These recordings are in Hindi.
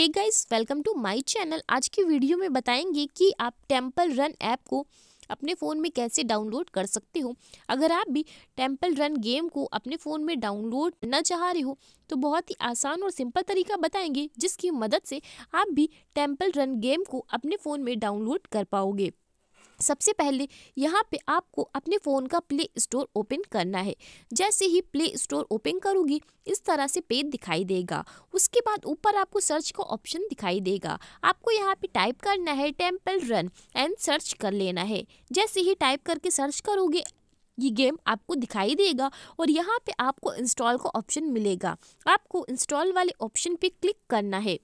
एक guys welcome to my channel आज की वीडियो में बताएंगे कि आप टेम्पल रन ऐप को अपने फ़ोन में कैसे डाउनलोड कर सकते हो अगर आप भी टेम्पल रन गेम को अपने फ़ोन में डाउनलोड करना चाह रहे हो तो बहुत ही आसान और सिंपल तरीका बताएंगे जिसकी मदद से आप भी टेम्पल रन गेम को अपने फ़ोन में डाउनलोड कर पाओगे सबसे पहले यहाँ पे आपको अपने फ़ोन का प्ले स्टोर ओपन करना है जैसे ही प्ले स्टोर ओपन करोगी इस तरह से पेज दिखाई देगा उसके बाद ऊपर आपको सर्च का ऑप्शन दिखाई देगा आपको यहाँ पे टाइप करना है टेम्पल रन एंड सर्च कर लेना है जैसे ही टाइप करके सर्च करोगे ये गेम आपको दिखाई देगा और यहाँ पे आपको इंस्टॉल का ऑप्शन मिलेगा आपको इंस्टॉल वाले ऑप्शन पे क्लिक करना है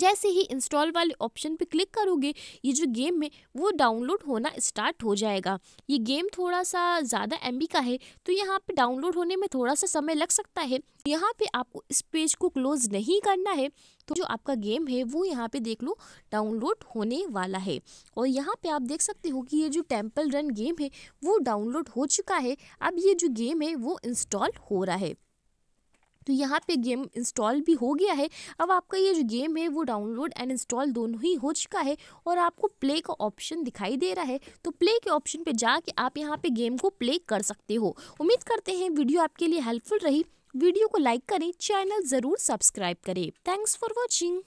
जैसे ही इंस्टॉल वाले ऑप्शन पे क्लिक करोगे ये जो गेम है वो डाउनलोड होना स्टार्ट हो जाएगा ये गेम थोड़ा सा ज़्यादा एम का है तो यहाँ पे डाउनलोड होने में थोड़ा सा समय लग सकता है यहाँ पे आपको इस पेज को क्लोज नहीं करना है तो जो आपका गेम है वो यहाँ पे देख लो डाउनलोड होने वाला है और यहाँ पे आप देख सकते हो कि ये जो टेम्पल रन गेम है वो डाउनलोड हो चुका है अब ये जो गेम है वो इंस्टॉल हो रहा है तो यहाँ पे गेम इंस्टॉल भी हो गया है अब आपका ये जो गेम है वो डाउनलोड एंड इंस्टॉल दोनों ही हो चुका है और आपको प्ले का ऑप्शन दिखाई दे रहा है तो प्ले के ऑप्शन पे जाके आप यहाँ पे गेम को प्ले कर सकते हो उम्मीद करते हैं वीडियो आपके लिए हेल्पफुल रही वीडियो को लाइक करें चैनल ज़रूर सब्सक्राइब करें थैंक्स फॉर वॉचिंग